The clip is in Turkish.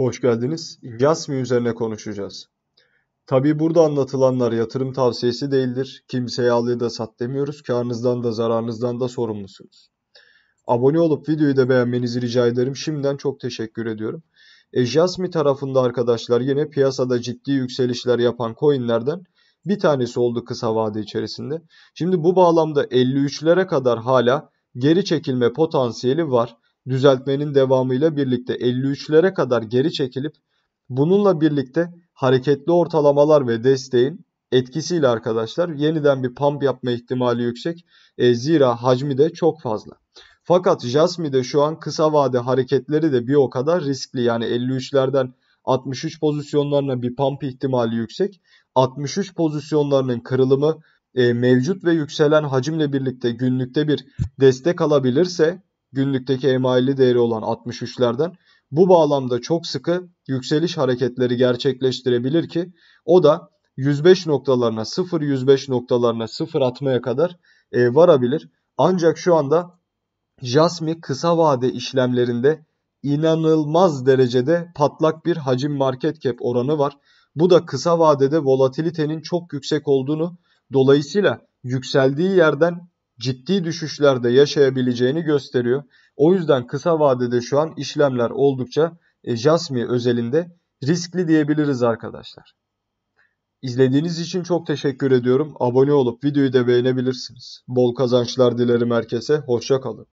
Hoş geldiniz. Yasmi üzerine konuşacağız. Tabi burada anlatılanlar yatırım tavsiyesi değildir. Kimseye al da sat demiyoruz. Karnınızdan da zararınızdan da sorumlusunuz. Abone olup videoyu da beğenmenizi rica ederim. Şimdiden çok teşekkür ediyorum. E, Jasmi tarafında arkadaşlar yine piyasada ciddi yükselişler yapan coinlerden bir tanesi oldu kısa vade içerisinde. Şimdi bu bağlamda 53'lere kadar hala geri çekilme potansiyeli var düzeltmenin devamıyla birlikte 53'lere kadar geri çekilip bununla birlikte hareketli ortalamalar ve desteğin etkisiyle arkadaşlar yeniden bir pump yapma ihtimali yüksek. E, zira hacmi de çok fazla. Fakat Jasmine'de şu an kısa vade hareketleri de bir o kadar riskli. Yani 53'lerden 63 pozisyonlarına bir pump ihtimali yüksek. 63 pozisyonlarının kırılımı e, mevcut ve yükselen hacimle birlikte günlükte bir destek alabilirse günlükteki emaili değeri olan 63'lerden bu bağlamda çok sıkı yükseliş hareketleri gerçekleştirebilir ki o da 105 noktalarına 0 105 noktalarına 0 atmaya kadar e, varabilir. Ancak şu anda Jasmi kısa vade işlemlerinde inanılmaz derecede patlak bir hacim market cap oranı var. Bu da kısa vadede volatilitenin çok yüksek olduğunu dolayısıyla yükseldiği yerden ciddi düşüşlerde yaşayabileceğini gösteriyor. O yüzden kısa vadede şu an işlemler oldukça e, Jasmi özelinde riskli diyebiliriz arkadaşlar. İzlediğiniz için çok teşekkür ediyorum. Abone olup videoyu da beğenebilirsiniz. Bol kazançlar dilerim herkese. Hoşça kalın.